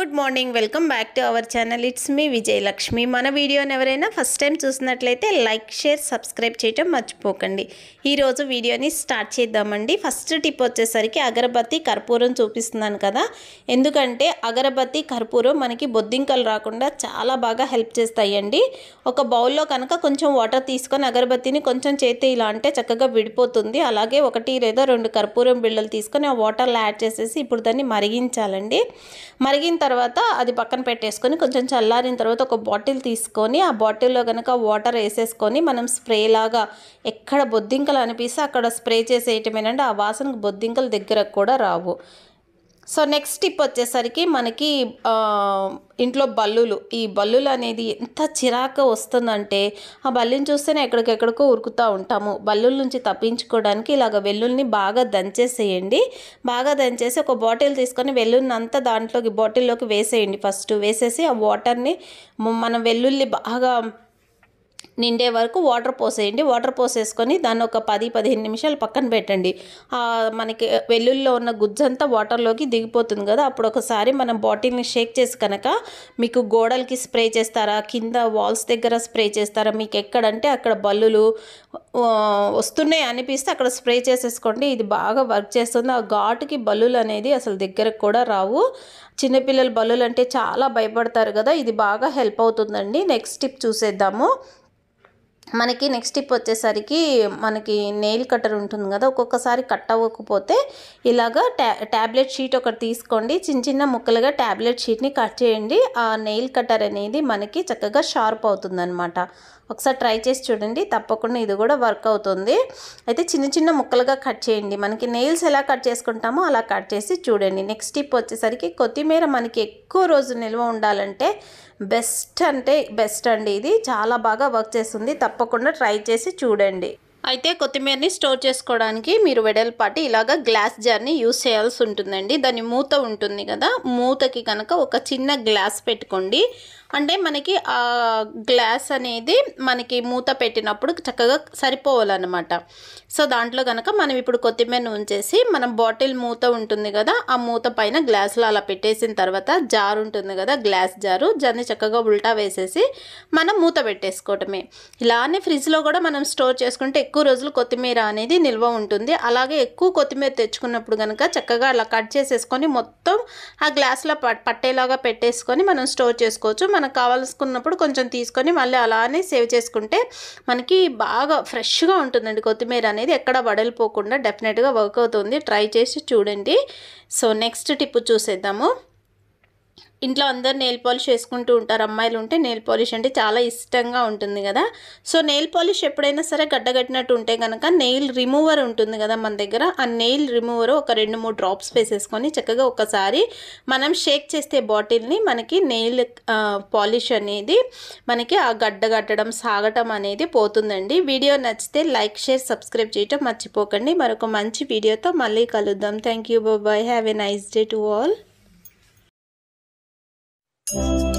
Good morning welcome back to our channel it's me Vijayalakshmi మన వీడియోని ఎవరైనా ఫస్ట్ టైం చూసినట్లయితే లైక్ షేర్ సబ్స్క్రైబ్ చేయటం మర్చిపోకండి ఈరోజు వీడియోని స్టార్ట్ చేద్దామండి ఫస్ట్ టిప్ వచ్చేసరికి అగరబత్తి కర్పూరం చూపిస్తున్నాను కదా ఎందుకంటే అగరబత్తి కర్పూరం మనకి బొద్దింకలు రాకుండా చాలా బాగా హెల్ప్ చేస్తాయండి ఒక బౌల్లో కనుక కొంచెం వాటర్ తీసుకొని అగరబత్తిని కొంచెం చేతి ఇలా అంటే చక్కగా విడిపోతుంది అలాగే ఒకటి లేదా రెండు కర్పూరం బిళ్ళలు తీసుకొని ఆ వాటర్లో యాడ్ చేసేసి ఇప్పుడు దాన్ని మరిగించాలండి మరిగిన తర్వాత అది పక్కన పెట్టేసుకొని కొంచెం చల్లారిన తర్వాత ఒక బాటిల్ తీసుకొని ఆ బాటిల్లో కనుక వాటర్ వేసేసుకొని మనం స్ప్రే లాగా ఎక్కడ బొద్దింకలు అనిపిస్తే అక్కడ స్ప్రే చేసేయటమేనండి ఆ వాసనకు బొద్దింకలు దగ్గరకు కూడా రావు సో నెక్స్ట్ టిప్ వచ్చేసరికి మనకి ఇంట్లో బల్లులు ఈ బల్లులు అనేది ఎంత చిరాకు వస్తుందంటే ఆ బల్లిని చూస్తేనే ఎక్కడికెక్కడికో ఉరుకుతూ ఉంటాము బల్లుల నుంచి తప్పించుకోవడానికి ఇలాగ వెల్లుల్ని బాగా దంచేసేయండి బాగా దంచేసి ఒక బాటిల్ తీసుకొని వెల్లుల్ని అంతా దాంట్లోకి బాటిల్లోకి వేసేయండి ఫస్ట్ వేసేసి ఆ వాటర్ని మనం వెల్లుల్లి బాగా నిండే వరకు వాటర్ పోసేయండి వాటర్ పోసేసుకొని దాన్ని ఒక పది పదిహేను నిమిషాలు పక్కన పెట్టండి మనకి వెల్లుల్లో ఉన్న గుజ్జంతా వాటర్లోకి దిగిపోతుంది కదా అప్పుడు ఒకసారి మనం బాటిల్ని షేక్ చేసి కనుక మీకు గోడలకి స్ప్రే చేస్తారా కింద వాల్స్ దగ్గర స్ప్రే చేస్తారా మీకు ఎక్కడంటే అక్కడ బల్లులు వస్తున్నాయి అనిపిస్తే అక్కడ స్ప్రే చేసేసుకోండి ఇది బాగా వర్క్ చేస్తుంది ఆ ఘాటుకి బల్లులు అనేది అసలు దగ్గరకు కూడా రావు చిన్నపిల్లలు బల్లులు అంటే చాలా భయపడతారు కదా ఇది బాగా హెల్ప్ అవుతుందండి నెక్స్ట్ టిప్ చూసేద్దాము మనకి నెక్స్ట్ టిప్ వచ్చేసరికి మనకి నెయిల్ కట్టర్ ఉంటుంది కదా ఒక్కొక్కసారి కట్ అవ్వకపోతే ఇలాగ ట్యా ట్యాబ్లెట్ షీట్ ఒకటి తీసుకోండి చిన్న చిన్న ముక్కలుగా ట్యాబ్లెట్ షీట్ని కట్ చేయండి ఆ నెయిల్ కట్టర్ అనేది మనకి చక్కగా షార్ప్ అనమాట ఒకసారి ట్రై చేసి చూడండి తప్పకుండా ఇది కూడా వర్క్ అవుతుంది అయితే చిన్న చిన్న ముక్కలుగా కట్ చేయండి మనకి నెయిల్స్ ఎలా కట్ చేసుకుంటామో అలా కట్ చేసి చూడండి నెక్స్ట్ టిప్ వచ్చేసరికి కొత్తిమీర మనకి ఎక్కువ రోజు నిల్వ ఉండాలంటే బెస్ట్ అంటే బెస్ట్ అండి ఇది చాలా బాగా వర్క్ చేస్తుంది తప్పకుండా ట్రై చేసి చూడండి అయితే కొత్తిమీరని స్టోర్ చేసుకోవడానికి మీరు వెడల్పాటి ఇలాగ గ్లాస్ జార్ని యూస్ చేయాల్సి ఉంటుందండి దాని మూత ఉంటుంది కదా మూతకి కనుక ఒక చిన్న గ్లాస్ పెట్టుకోండి అంటే మనకి ఆ గ్లాస్ అనేది మనకి మూత పెట్టినప్పుడు చక్కగా సరిపోవాలన్నమాట సో దాంట్లో కనుక మనం ఇప్పుడు కొత్తిమీర ఉంచేసి మనం బాటిల్ మూత ఉంటుంది కదా ఆ మూత పైన గ్లాస్లో అలా పెట్టేసిన తర్వాత జార్ ఉంటుంది కదా గ్లాస్ జారు దాన్ని చక్కగా ఉల్టా వేసేసి మనం మూత పెట్టేసుకోవటమే ఇలానే ఫ్రిడ్జ్లో కూడా మనం స్టోర్ చేసుకుంటే ఎక్కువ రోజులు కొత్తిమీర అనేది నిల్వ ఉంటుంది అలాగే ఎక్కువ కొత్తిమీర తెచ్చుకున్నప్పుడు కనుక చక్కగా అలా కట్ చేసేసుకొని మొత్తం ఆ గ్లాస్లో పట్టేలాగా పెట్టేసుకొని మనం స్టోర్ చేసుకోవచ్చు మనకు కావాల్సుకున్నప్పుడు కొంచెం తీసుకొని మళ్ళీ అలానే సేవ్ చేసుకుంటే మనకి బాగా ఫ్రెష్గా ఉంటుందండి కొత్తిమీర అనేది ఎక్కడ వడలిపోకుండా డెఫినెట్గా వర్క్ అవుతుంది ట్రై చేసి చూడండి సో నెక్స్ట్ టిప్పు చూసేద్దాము ఇంట్లో అందరు నెయిల్ పాలిష్ వేసుకుంటూ ఉంటారు అమ్మాయిలు ఉంటే నెయిల్ పాలిష్ అంటే చాలా ఇష్టంగా ఉంటుంది కదా సో నెయిల్ పాలిష్ ఎప్పుడైనా సరే గడ్డగట్టినట్టు ఉంటే కనుక నెయిల్ రిమూవర్ ఉంటుంది కదా మన దగ్గర ఆ నెయిల్ రిమూవర్ ఒక రెండు మూడు డ్రాప్స్ వేసేసుకొని చక్కగా ఒకసారి మనం షేక్ చేస్తే బాటిల్ని మనకి నెయిల్ పాలిష్ అనేది మనకి ఆ గడ్డ కట్టడం సాగటం అనేది పోతుందండి వీడియో నచ్చితే లైక్ షేర్ సబ్స్క్రైబ్ చేయటం మర్చిపోకండి మరొక మంచి వీడియోతో మళ్ళీ కలుద్దాం thank you bye have a nice day to all Thank you.